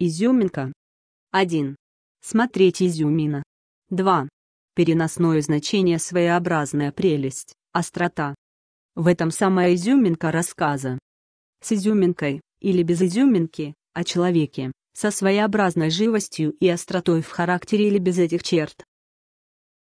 Изюминка. 1. Смотреть изюмина. 2. Переносное значение своеобразная прелесть, острота. В этом самая изюминка рассказа. С изюминкой, или без изюминки, о человеке, со своеобразной живостью и остротой в характере или без этих черт,